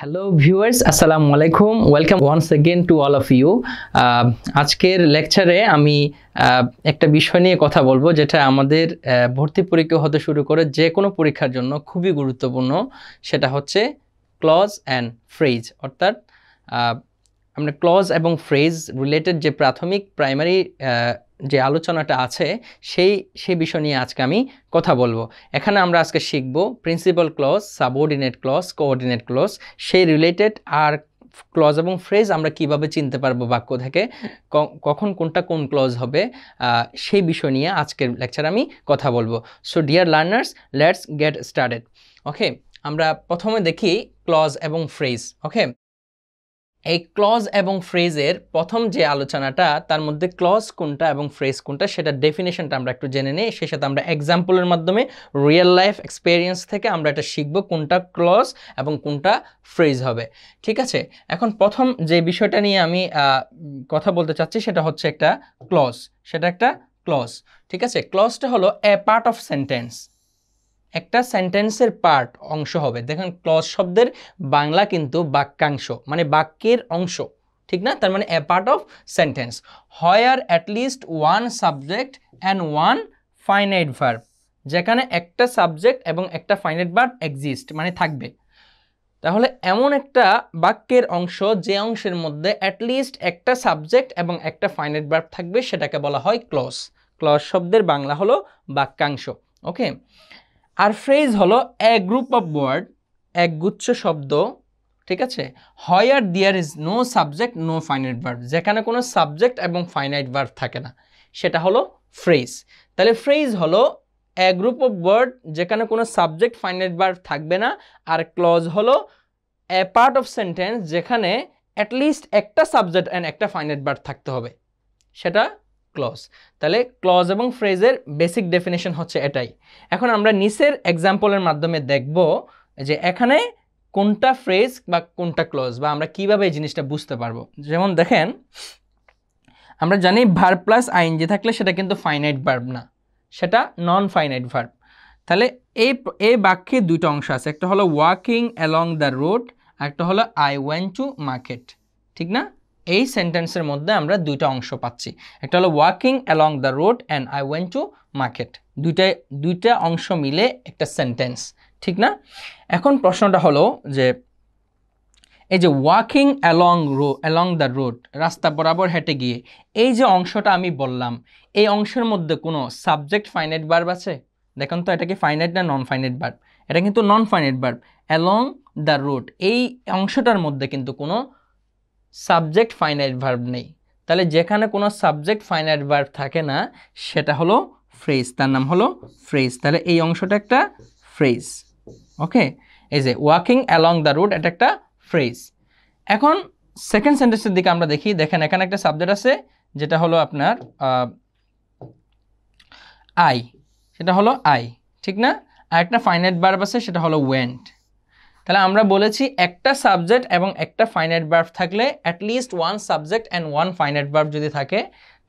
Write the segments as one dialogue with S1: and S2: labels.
S1: hello viewers আসসালামু আলাইকুম welcome once again to all of you আজকের লেকচারে আমি uh, একটা বিষয় নিয়ে কথা বলবো যেটা আমাদের uh, ভর্তি পরীক্ষা হতে শুরু করে যে কোনো পরীক্ষার জন্য খুবই গুরুত্বপূর্ণ সেটা হচ্ছে ক্লজ অ্যান্ড ফ্রেজ অর্থাৎ uh, আমরা ক্লজ এবং ফ্রেজ রিলেটেড যে প্রাথমিক প্রাইমারি যে আলোচনাটা আছে সেই সেই বিষয় নিয়ে আজকে আমি কথা বলবো এখানে আমরা আজকে শিখব principal clause subordinate clause coordinate clause সেই রিলেটেড আর ক্লজ এবং ফ্রেজ আমরা কিভাবে চিনতে পারবো বাক্য থেকে কখন কোনটা কোন ক্লজ হবে সেই বিষয় নিয়ে আজকের লেকচার আমি কথা বলবো so dear learners let's get started okay আমরা প্রথমে দেখি ক্লজ এবং ফ্রেজ ওকে এই ক্লজ এবং ফ্রেজের প্রথম যে আলোচনাটা তার মধ্যে ক্লজ কোনটা এবং ফ্রেজ কোনটা সেটা ডেফিনেশনটা আমরা একটু জেনে নিই সেই সাথে আমরা এক্সাম্পলের মাধ্যমে রিয়েল লাইফ এক্সপেরিয়েন্স থেকে আমরা এটা শিখব কোনটা ক্লজ এবং কোনটা ফ্রেজ হবে ঠিক আছে এখন প্রথম যে বিষয়টা নিয়ে আমি কথা বলতে চাচ্ছি সেটা হচ্ছে একটা ক্লজ সেটা একটা ক্লজ ঠিক আছে ক্লজটা হলো এ পার্ট অফ সেন্টেন্স একটা সেন্টেন্সের পার্ট অংশ হবে দেখেন ক্লজ শব্দের বাংলা কিন্তু বাক্যাংশ মানে বাক্যের অংশ ঠিক না তার মানে এ পার্ট অফ সেন্টেন্স আর at least one subject and one finite verb যেখানে একটা সাবজেক্ট এবং একটা ফাইনাইট ভার্ব এক্সিস্ট মানে থাকবে তাহলে এমন একটা বাক্যের অংশ যে অংশের মধ্যে অ্যাটলিস্ট একটা সাবজেক্ট এবং একটা ফাইনাইট ভার্ব থাকবে সেটাকে বলা হয় ক্লস ক্লস শব্দের বাংলা হলো বাক্যাংশ ওকে আর ফ্রেজ হলো এ গ্রুপ অফ ওয়ার্ড একগুচ্ছ শব্দ ঠিক আছে হয় আর there is no subject no finite verb যেখানে কোনো সাবজেক্ট এবং ফাইনাইট ভার্ব থাকে না সেটা হলো ফ্রেজ তাহলে ফ্রেজ হলো এ গ্রুপ অফ ওয়ার্ড যেখানে কোনো সাবজেক্ট ফাইনাইট ভার্ব থাকবে না আর ক্লজ হলো এ পার্ট অফ সেন্টেন্স যেখানে অ্যাটলিস্ট একটা সাবজেক্ট অ্যান্ড একটা ফাইনাইট ভার্ব থাকতে হবে সেটা ক্লজ তাহলে ক্লজ এবং ফ্রেজের বেসিক ডেফিনেশন হচ্ছে এটাই এখন আমরা নিচের এক্সাম্পলের মাধ্যমে দেখব যে এখানে কোনটা ফ্রেজ বা কোনটা ক্লজ বা আমরা কিভাবে এই জিনিসটা বুঝতে পারবো যেমন দেখেন আমরা জানি ভার প্লাস আইন যে থাকলে সেটা কিন্তু ফাইনাইট ভার্ব না সেটা নন ফাইনাইট ভার্ব তাহলে এই এই বাক্যে দুইটা অংশ আছে একটা হলো ওয়াকিং অ্যালং দ্য রোড একটা হলো আই ওয়েন টু মার্কেট ঠিক না এই সেন্টেন্সের মধ্যে আমরা দুইটা অংশ পাচ্ছি একটা হলো walking along the road and I went to market দুইটাই দুইটা অংশ মিলে একটা সেন্টেন্স ঠিক না এখন প্রশ্নটা হলো যে এই যে walking along row along the road রাস্তা বরাবর হেঁটে গিয়ে এই যে অংশটা আমি বললাম এই অংশের মধ্যে কোনো সাবজেক্ট ফাইনাইট বার্ব আছে দেখুন তো এটা কি ফাইনাইট না নন ফাইনাইট বার্ব এটা কিন্তু non finite verb along the road এই অংশটার মধ্যে কিন্তু কোনো সাবজেক্ট ফাইনাইট ভার্ব নেই তাহলে যেখানে কোনো সাবজেক্ট ফাইনাইট ভার্ব থাকে না সেটা হলো ফ্রেজ তার নাম হলো ফ্রেজ তাহলে এই অংশটা একটা ফ্রেজ ওকে এই যে ওয়াকিং অ্যালং দ্য রোড এটা একটা ফ্রেজ এখন সেকেন্ড সেন্টেন্সের দিকে আমরা দেখি দেখেন এখানে একটা সাবজেক্ট আছে যেটা হলো আপনার আই সেটা হলো আই ঠিক না আর একটা ফাইনাইট বার্ব আছে সেটা হলো ওয়েন্ট তাহলে আমরা বলেছি একটা সাবজেক্ট এবং একটা ফাইনাইট বার্ব থাকলে at least one subject and one finite verb যদি থাকে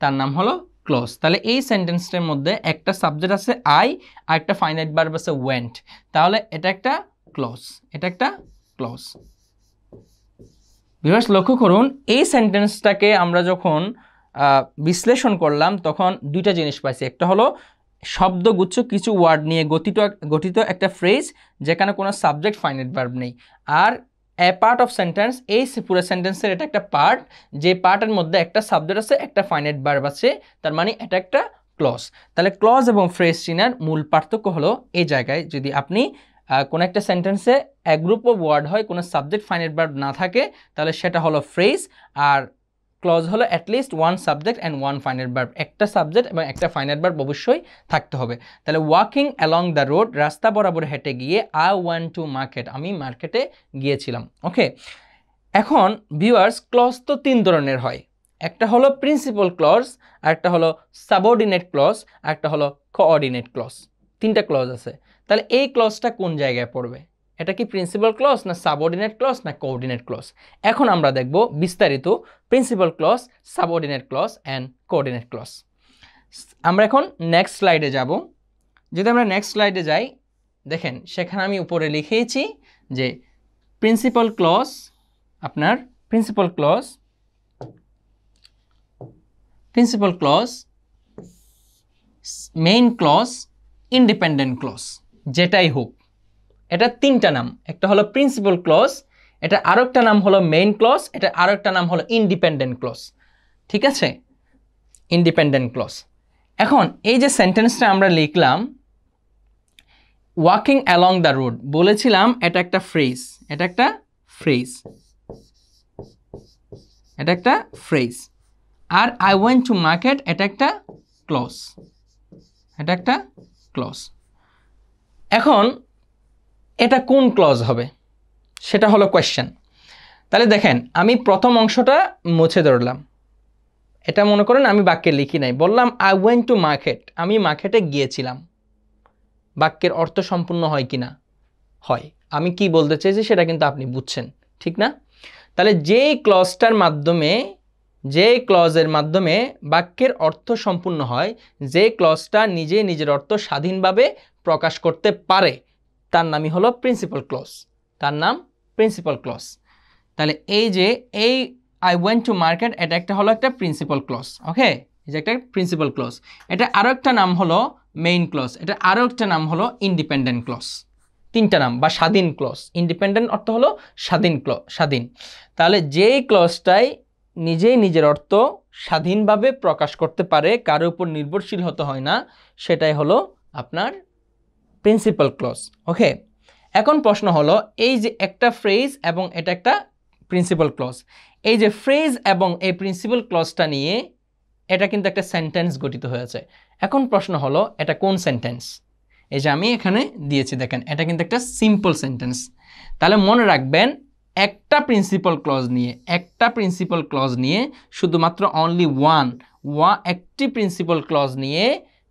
S1: তার নাম হলো ক্লোজ তাহলে এই সেন্টেন্সটার মধ্যে একটা সাবজেক্ট আছে আই আর একটা ফাইনাইট বার্ব আছে ওয়েন্ট তাহলে এটা একটা ক্লোজ এটা একটা ক্লোজ বিভাস লক্ষ্য করুন এই সেন্টেন্সটাকে আমরা যখন বিশ্লেষণ করলাম তখন দুইটা জিনিস পাইছি একটা হলো শব্দগুচ্ছ কিছু ওয়ার্ড নিয়ে গঠিত গঠিত একটা ফ্রেজ যেখানে কোনো সাবজেক্ট ফাইনাইট ভার্ব নেই আর এ পার্ট অফ সেন্টেন্স এই পুরো সেন্টেন্সের এটা একটা পার্ট যে পার্টের মধ্যে একটা সাবজেক্ট আছে একটা ফাইনাইট ভার্ব আছে তার মানে এটা একটা ক্লজ তাহলে ক্লজ এবং ফ্রেজ চিনার মূল পার্থক্য হলো এই জায়গায় যদি আপনি কোনো একটা সেন্টেন্সে এক গ্রুপ অফ ওয়ার্ড হয় কোনো সাবজেক্ট ফাইনাইট ভার্ব না থাকে তাহলে সেটা হলো ফ্রেজ আর ক্লজ হলো at least one subject and one final verb একটা সাবজেক্ট এবং একটা ফাইনাল বার্ব অবশ্যই থাকতে হবে তাহলে ওয়াকিং অ্যালং দ্য রোড রাস্তা বরাবর হেঁটে গিয়ে আই ওয়ান টু মার্কেট আমি মার্কেটে গিয়েছিলাম ওকে এখন ভিউয়ার্স ক্লজ তো তিন ধরনের হয় একটা হলো প্রিন্সিপাল ক্লজ আর একটা হলো সাবঅর্ডিনেট ক্লজ আর একটা হলো কোঅর্ডিনেট ক্লজ তিনটা ক্লজ আছে তাহলে এই ক্লজটা কোন জায়গায় পড়বে এটা কি প্রিন্সিপাল ক্লস না সাবঅর্ডিনেট ক্লস না কোঅর্ডিনেট ক্লস এখন আমরা দেখব বিস্তারিত principal clause subordinate clause and coordinate clause আমরা এখন নেক্সট স্লাইডে যাব যদি আমরা নেক্সট স্লাইডে যাই দেখেন সেখানে আমি উপরে লিখেছি যে প্রিন্সিপাল ক্লস আপনার principal clause principal clause main clause independent clause যেটাই হোক এটা তিনটা নাম একটা হলো প্রিন্সিপাল ক্লজ এটা আরও একটা নাম হলো মেইন ক্লজ এটা আরও একটা নাম হলো ইন্ডিপেন্ডেন্ট ক্লজ ঠিক আছে ইন্ডিপেন্ডেন্ট ক্লজ এখন এই যে সেন্টেন্সটা আমরা লিখলাম ওয়াকিং অ্যালং দ্য রোড বলেছিলাম এটা একটা ফ্রেজ এটা একটা ফ্রেজ এটা একটা ফ্রেজ আর আই ওয়েন্ট টু মার্কেট এটা একটা ক্লস এটা একটা ক্লস এখন এটা কোন ক্লজ হবে সেটা হলো কোয়েশ্চেন তাহলে দেখেন আমি প্রথম অংশটা মুছে ধরলাম এটা মনে করেন আমি বাক্যে লিখি নাই বললাম আই ওয়েন্ট টু মার্কেট আমি মার্কেটে গিয়েছিলাম বাক্যের অর্থ সম্পূর্ণ হয় কি না হয় আমি কি বলতে চাইছি সেটা কিন্তু আপনি বুঝছেন ঠিক না তাহলে যে ক্লজটার মাধ্যমে যে ক্লজের মাধ্যমে বাক্যের অর্থ সম্পূর্ণ হয় যে ক্লজটা নিজে নিজের অর্থ স্বাধীনভাবে প্রকাশ করতে পারে তার নামই হলো প্রিন্সিপাল ক্লোজ তার নাম প্রিন্সিপাল ক্লস তাহলে এই যে এই আই ওয়েন্ট টু মার্কেট এটা একটা হলো একটা প্রিন্সিপাল ক্লস ওকে যে একটা প্রিন্সিপাল ক্লোজ এটা আরও একটা নাম হলো মেইন ক্লোজ এটা আরও একটা নাম হলো ইন্ডিপেন্ডেন্ট ক্লোজ তিনটা নাম বা স্বাধীন ক্লোজ ইন্ডিপেন্ডেন্ট অর্থ হলো স্বাধীন ক্ল স্বাধীন তাহলে যেই ক্লোজটাই নিজেই নিজের অর্থ স্বাধীনভাবে প্রকাশ করতে পারে কারো উপর নির্ভরশীল হতে হয় না সেটাই হলো আপনার প্রিন্সিপাল ক্লজ ওকে এখন প্রশ্ন হলো এই যে একটা ফ্রেজ এবং এটা একটা প্রিন্সিপাল ক্লজ এই যে ফ্রেজ এবং এই প্রিন্সিপাল ক্লজটা নিয়ে এটা কিন্তু একটা সেন্টেন্স গঠিত হয়েছে এখন প্রশ্ন হলো এটা কোন সেন্টেন্স এই যে আমি এখানে দিয়েছি দেখেন এটা কিন্তু একটা সিম্পল সেন্টেন্স তাহলে মনে রাখবেন একটা প্রিন্সিপাল ক্লজ নিয়ে একটা প্রিন্সিপাল ক্লজ নিয়ে শুধুমাত্র অনলি ওয়ান ওয়া একটি প্রিন্সিপাল ক্লজ নিয়ে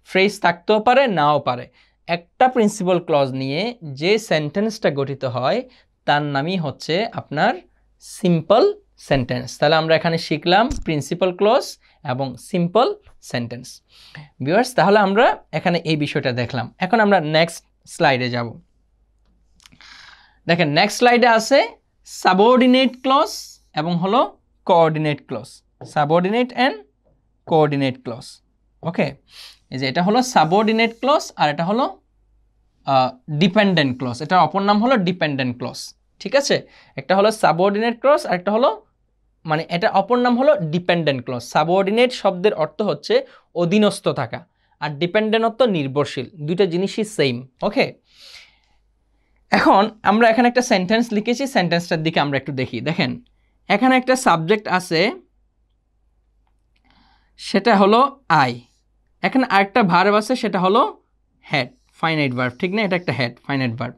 S1: ফ্রেজ থাকতেও পারে নাও পারে একটা প্রিন্সিপাল ক্লজ নিয়ে যে সেন্টেন্সটা গঠিত হয় তার নামই হচ্ছে আপনার সিম্পল সেন্টেন্স তাহলে আমরা এখানে শিখলাম প্রিন্সিপাল ক্লজ এবং সিম্পল সেন্টেন্স ভিউয়ার্স তাহলে আমরা এখানে এই বিষয়টা দেখলাম এখন আমরা নেক্সট স্লাইডে যাব দেখেন নেক্সট স্লাইডে আছে সাবঅর্ডিনেট ক্লজ এবং হলো coordinate clause subordinate and coordinate clause okay এই যে এটা হলো সাবঅর্ডিনেট ক্লস আর এটা হলো ডিপেন্ডেন্ট ক্লস এটা অপর নাম হলো ডিপেন্ডেন্ট ক্লস ঠিক আছে একটা হলো সাবঅর্ডিনেট ক্লস আর একটা হলো মানে এটা অপর নাম হলো ডিপেন্ডেন্ট ক্লস সাবঅর্ডিনেট শব্দের অর্থ হচ্ছে অধীনস্থ থাকা আর ডিপেন্ডেন্টত্ব নির্ভরশীল দুইটা জিনিসই সেম ওকে এখন আমরা এখানে একটা সেন্টেন্স লিখেছি সেন্টেন্সটার দিকে আমরা একটু দেখি দেখেন এখানে একটা সাবজেক্ট আছে সেটা হলো আই এখানে আরেকটা ভার্ব আছে সেটা হলো হ্যাড ফাইনাইট ভার্ব ঠিক না এটা একটা হ্যাড ফাইনাইট ভার্ব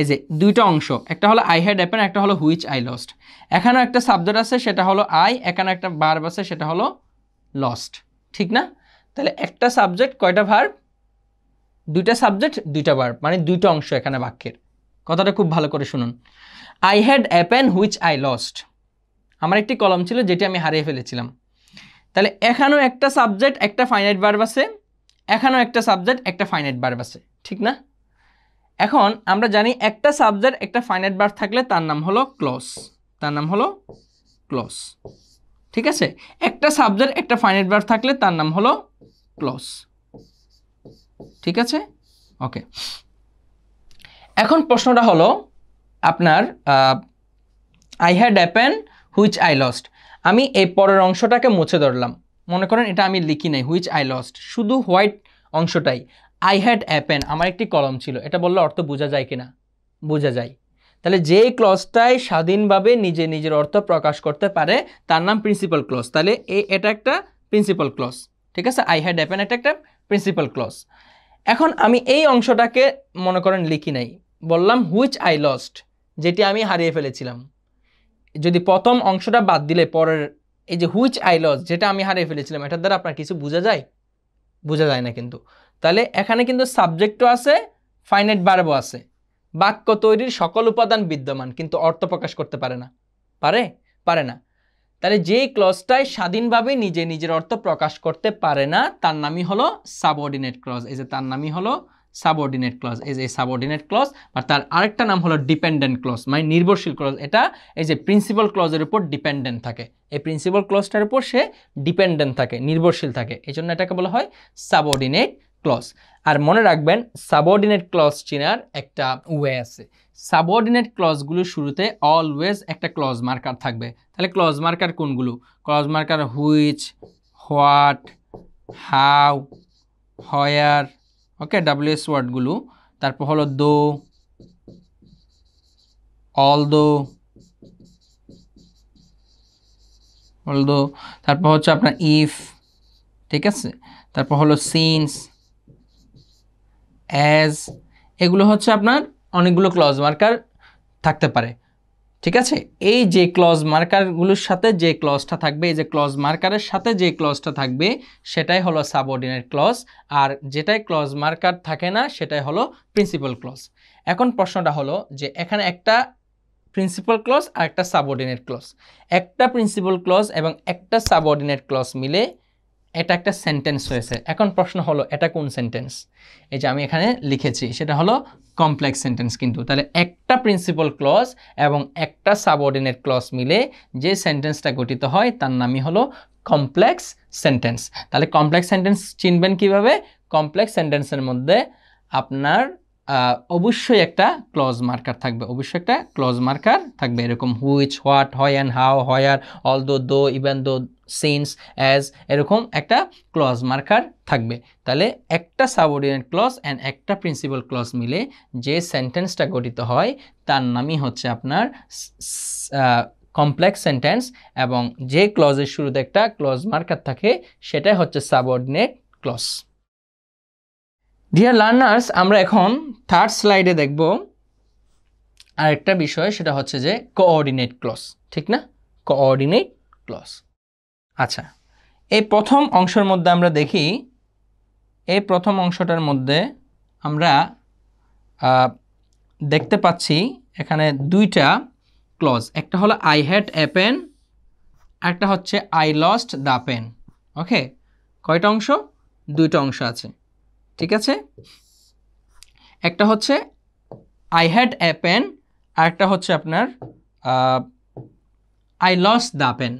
S1: এই যে দুইটা অংশ একটা হলো আই হ্যাড অ্যাপেন একটা হলো হুইচ আই লস্ট এখানেও একটা সাবজেক্ট আছে সেটা হলো আই এখানে একটা ভার্ব আছে সেটা হলো লস্ট ঠিক না তাহলে একটা সাবজেক্ট কয়টা ভার্ব দুইটা সাবজেক্ট দুইটা ভার্ব মানে দুইটা অংশ এখানে বাক্যের কথাটা খুব ভালো করে শুনুন I had a pen which I lost আমার একটি কলম ছিল যেটি আমি হারিয়ে ফেলেছিলাম তাহলে এখানেও একটা সাবজেক্ট একটা ফাইনাইট বার্ব আছে এখানেও একটা সাবজেক্ট একটা ফাইনাইট বার্ব আছে ঠিক না এখন আমরা জানি একটা সাবজেক্ট একটা ফাইনাইট বার্ব থাকলে তার নাম হলো ক্লস তার নাম হলো ক্লস ঠিক আছে একটা সাবজেক্ট একটা ফাইনাইট বার্ব থাকলে তার নাম হলো ক্লস ঠিক আছে ওকে এখন প্রশ্নটা হলো আপনার I had a pen which I lost আমি এই পরের অংশটাকে মুছে ধরলাম মনে করেন এটা আমি লিখি নাই হুইচ আই লস্ট শুধু হোয়াইট অংশটাই আই হ্যাড অ্যাপেন আমার একটি কলম ছিল এটা বললে অর্থ বোঝা যায় কিনা বোঝা যায় তাহলে যে ক্লজটাই স্বাধীনভাবে নিজে নিজের অর্থ প্রকাশ করতে পারে তার নাম প্রিন্সিপাল ক্লজ তাহলে এটা একটা প্রিন্সিপাল ক্লজ ঠিক আছে আই হ্যাড অ্যাপেন এটা একটা প্রিন্সিপাল ক্লজ এখন আমি এই অংশটাকে মনে করেন লিখি নাই বললাম হুইচ আই লস্ট যেটি আমি হারিয়ে ফেলেছিলাম যদি প্রথম অংশটা বাদ দিলে পরের এই যে হুইচ আই লস যেটা আমি হারিয়ে ফেলেছিলাম এটার দ্বারা আপনার কিছু বোঝা যায় বোঝা যায় না কিন্তু তাহলে এখানে কিন্তু সাবজেক্টও আছে ফাইনাইট বারবও আছে বাক্য তৈরির সকল উপাদান বিদ্যমান কিন্তু অর্থ প্রকাশ করতে পারে না পারে পারে না তাহলে যে ক্লজটায় স্বাধীনভাবে নিজে নিজের অর্থ প্রকাশ করতে পারে না তার নামই হলো সাবঅর্ডিনেট ক্লজ এই যে তার নামই হলো সাবঅর্ডিনেট ক্লজ এই যে সাবঅর্ডিনেট ক্লজ বা তার আরেকটা নাম হলো ডিপেন্ডেন্ট ক্লজ মানে নির্ভরশীল ক্লজ এটা এই যে প্রিন্সিপাল ক্লজের উপর ডিপেন্ডেন্ট থাকে এই প্রিন্সিপাল ক্লজটার উপর সে ডিপেন্ডেন্ট থাকে নির্ভরশীল থাকে এই জন্য এটাকে বলা হয় সাবঅর্ডিনেট ক্লজ আর মনে রাখবেন সাবঅর্ডিনেট ক্লজ চেনার একটা ওয়ে আছে সাবঅর্ডিনেট ক্লজগুলোর শুরুতে অলওয়েজ একটা ক্লজ মার্কার থাকবে তাহলে ক্লজ মার্কার কোনগুলো clause marker which what how where okay S ওয়ার্ডগুলো তারপর হলো দো অল দো অল দো তারপর হচ্ছে আপনার ইফ ঠিক আছে তারপর হলো সিনস অ্যাজ এগুলো হচ্ছে আপনার অনেকগুলো ক্লজ মার্কার থাকতে পারে ঠিক আছে এই যে ক্লজ মার্কারগুলোর সাথে যে ক্লজটা থাকবে এই যে ক্লজ মার্কারের সাথে যে ক্লজটা থাকবে সেটাই হলো সাবঅর্ডিনেট ক্লজ আর যেটাই ক্লজ মার্কার থাকে না সেটাই হলো প্রিন্সিপাল ক্লজ এখন প্রশ্নটা হলো যে এখানে একটা প্রিন্সিপাল ক্লজ আর একটা সাবঅর্ডিনেট ক্লজ একটা প্রিন্সিপাল ক্লজ এবং একটা সাবঅর্ডিনেট ক্লজ মিলে এটা একটা সেন্টেন্স হয়েছে এখন প্রশ্ন হলো এটা কোন সেন্টেন্স এই যে আমি এখানে লিখেছি সেটা হলো কমপ্লেক্স সেন্টেন্স কিন্তু তাহলে একটা প্রিন্সিপাল ক্লজ এবং একটা সাবঅর্ডিনেট ক্লজ মিলে যে সেন্টেন্সটা গঠিত হয় তার নামই হলো কমপ্লেক্স সেন্টেন্স তাহলে কমপ্লেক্স সেন্টেন্স চিনবেন কিভাবে কমপ্লেক্স সেন্টেন্সের মধ্যে আপনার অবশ্যই একটা ক্লজ মার্কার থাকবে অবশ্যই একটা ক্লজ মার্কার থাকবে এরকম হুইচ হোয়াট হয় অ্যান্ড হাও হয় আর অল দো দো ইভেন দো সেন্স অ্যাজ এরকম একটা ক্লজ মার্কার থাকবে তাহলে একটা সাবঅর্ডিনেট ক্লজ অ্যান্ড একটা প্রিন্সিপাল ক্লজ মিলে যে সেন্টেন্সটা গঠিত হয় তার নামই হচ্ছে আপনার কমপ্লেক্স সেন্টেন্স এবং যে ক্লজের শুরুতে একটা ক্লজ মার্কার থাকে সেটাই হচ্ছে সাবঅর্ডিনেট ক্লজ ডিয়ার লার্নার্স আমরা এখন থার্ড স্লাইডে দেখব আরেকটা বিষয় সেটা হচ্ছে যে কোঅর্ডিনেট ক্লস ঠিক না কোঅর্ডিনেট ক্লস আচ্ছা এই প্রথম অংশের মধ্যে আমরা দেখি এই প্রথম অংশটার মধ্যে আমরা দেখতে পাচ্ছি এখানে দুইটা ক্লজ একটা হলো আই হ্যাড এ পেন একটা হচ্ছে I lost the pen okay কয়টা অংশ দুইটা অংশ আছে ঠিক আছে একটা হচ্ছে আই হ্যাড এ পেন আর একটা হচ্ছে আপনার আই লস্ট দ্য পেন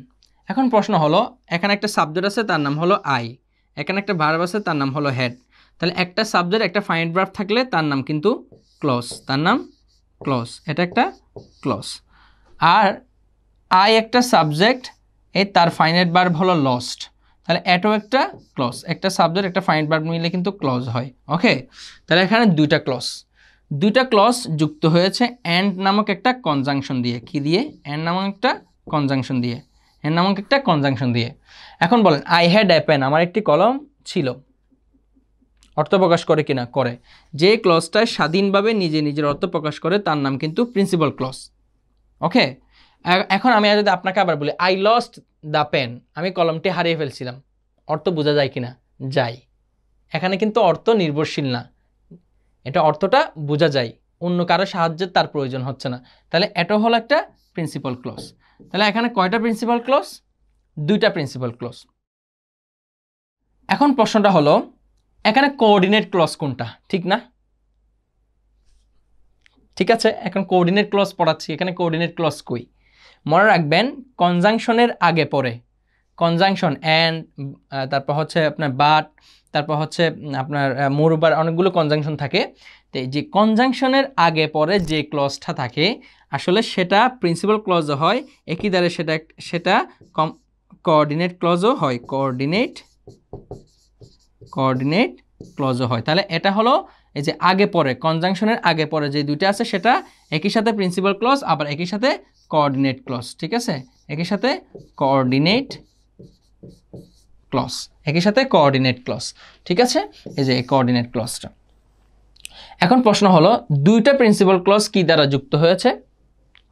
S1: এখন প্রশ্ন হলো এখানে একটা সাবজেক্ট আছে তার নাম হলো আই এখানে একটা ভার্ব আছে তার নাম হলো হেড তাহলে একটা সাবজেক্ট একটা ফাইন ভার্ব থাকলে তার নাম কিন্তু ক্লস তার নাম ক্লস এটা একটা ক্লস আর আই একটা সাবজেক্ট এই তার ফাইনাইট ভার্ব হলো লস্ট তাহলে এটাও একটা ক্লস একটা সাবজেক্ট একটা ফাইনাইট ভার্ব মিলে কিন্তু ক্লস হয় ওকে তাহলে এখানে দুইটা ক্লস দুইটা ক্লস যুক্ত হয়েছে অ্যান্ড নামক একটা কনজাংশন দিয়ে কি দিয়ে অ্যান্ড নামক একটা কনজাংশন দিয়ে এর নামক একটা কনজাংশন দিয়ে এখন বলেন আই হ্যাড এ পেন আমার একটি কলম ছিল অর্থ প্রকাশ করে কিনা করে যে ক্লজটায় স্বাধীনভাবে নিজে নিজের অর্থ প্রকাশ করে তার নাম কিন্তু প্রিন্সিপাল ক্লজ ওকে এখন আমি যদি আপনাকে আবার বলি আই লস্ট দ্য পেন আমি কলমটি হারিয়ে ফেলছিলাম অর্থ বোঝা যায় কিনা যাই এখানে কিন্তু অর্থ নির্ভরশীল না এটা অর্থটা বোঝা যায় অন্য কারো সাহায্যের তার প্রয়োজন হচ্ছে না তাহলে এটা হলো একটা প্রিন্সিপাল ক্লজ তাহলে এখানে কয়টা প্রিন্সিপাল ক্লোজ দুইটা প্রিন্সিপাল ক্লোজ এখন প্রশ্নটা হলো এখানে কোঅর্ডিনেট ক্লস কোনটা ঠিক না ঠিক আছে এখন কোঅর্ডিনেট ক্লস পড়াচ্ছি এখানে কোঅর্ডিনেট ক্লস কই মনে রাখবেন কনজাংশনের আগে পরে কনজাংশন অ্যান্ড তারপর হচ্ছে আপনার বাট তারপর হচ্ছে আপনার মোরবার অনেকগুলো কনজাংশন থাকে তো যে কনজাংশনের আগে পরে যে ক্লসটা থাকে আসলে সেটা প্রিন্সিপাল ক্লজও হয় একই দ্বারে সেটা সেটা কম কোঅর্ডিনেট ক্লজও হয় কোঅর্ডিনেট কোঅর্ডিনেট ক্লজও হয় তাহলে এটা হলো এই যে আগে পরে কনজাংশনের আগে পরে যে দুইটা আছে সেটা একই সাথে প্রিন্সিপাল ক্লজ আবার একই সাথে কোঅর্ডিনেট ক্লজ ঠিক আছে একই সাথে কোঅর্ডিনেট ক্লস একই সাথে কোঅর্ডিনেট ক্লস ঠিক আছে এই যে কোঅর্ডিনেট ক্লসটা এখন প্রশ্ন হলো দুইটা প্রিন্সিপাল ক্লস কি দ্বারা যুক্ত হয়েছে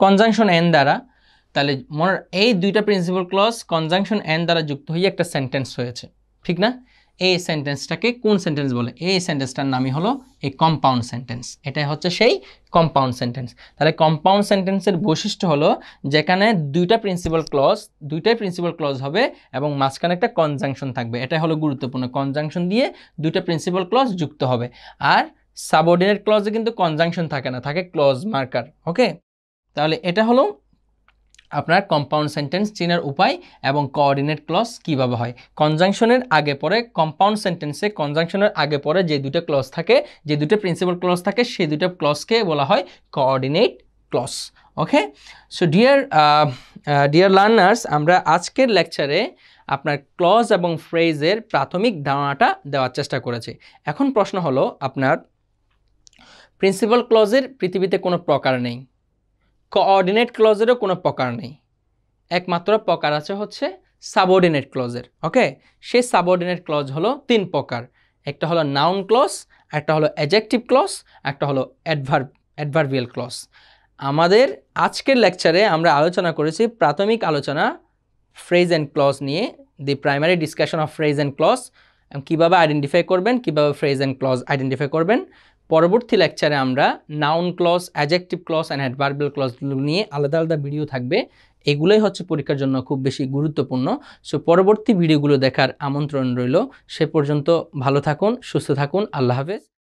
S1: কনজাংশন এন দ্বারা তাহলে মনে এই দুইটা প্রিন্সিপাল ক্লজ কনজাংশন এন দ্বারা যুক্ত হয়ে একটা সেন্টেন্স হয়েছে ঠিক না এই সেন্টেন্সটাকে কোন সেন্টেন্স বলে এই সেন্টেন্সটার নামই হলো এই কম্পাউন্ড সেন্টেন্স এটাই হচ্ছে সেই কম্পাউন্ড সেন্টেন্স তাহলে কম্পাউন্ড সেন্টেন্সের বৈশিষ্ট্য হলো যেখানে দুইটা প্রিন্সিপাল ক্লজ দুইটাই প্রিন্সিপাল ক্লজ হবে এবং মাঝখানে একটা কনজাংশন থাকবে এটাই হলো গুরুত্বপূর্ণ কনজাংশন দিয়ে দুইটা প্রিন্সিপাল ক্লজ যুক্ত হবে আর সাবঅর্ডিনেট ক্লজে কিন্তু কনজাংশন থাকে না থাকে ক্লজ মার্কার ওকে তাহলে এটা হলো আপনার কম্পাউন্ড সেন্টেন্স চেনার উপায় এবং কোঅর্ডিনেট ক্লস কিভাবে হয় কনজাংশনের আগে পরে কম্পাউন্ড সেন্টেন্সে কনজাংশনের আগে পরে যে দুটো ক্লস থাকে যে দুটো প্রিন্সিপাল ক্লস থাকে সেই দুটো ক্লসকে বলা হয় coordinate clause okay so dear dear learners আমরা আজকের লেকচারে আপনার ক্লজ এবং ফ্রেজের প্রাথমিক ধারণাটা দেওয়ার চেষ্টা করেছি এখন প্রশ্ন হলো আপনার প্রিন্সিপাল ক্লজের পৃথিবীতে কোনো প্রকার নেই কোঅর্ডিনেট ক্লজেরও কোনো প্রকার নেই একমাত্র প্রকার আছে হচ্ছে সাবঅর্ডিনেট ক্লজের ওকে সেই সাবঅর্ডিনেট ক্লজ হলো তিন প্রকার একটা হলো নাউন ক্লজ একটা হলো অ্যাডজেক্টিভ ক্লজ একটা হলো অ্যাডভার অ্যাডভারভিয়াল ক্লজ আমাদের আজকের লেকচারে আমরা আলোচনা করেছি প্রাথমিক আলোচনা ফ্রেজ অ্যান্ড ক্লজ নিয়ে the primary discussion of phrase and clause কীভাবে আইডেন্টিফাই করবেন কীভাবে ফ্রেজ অ্যান্ড ক্লজ আইডেন্টিফাই করবেন পরবর্তী লেকচারে আমরা noun clause adjective clause and adverbial ক্লসগুলো নিয়ে আলাদা আলাদা ভিডিও থাকবে এগুলোই হচ্ছে পরীক্ষার জন্য খুব বেশি গুরুত্বপূর্ণ সো পরবর্তী ভিডিওগুলো দেখার আমন্ত্রণ রইল সে পর্যন্ত ভালো থাকুন সুস্থ থাকুন আল্লাহ হাফেজ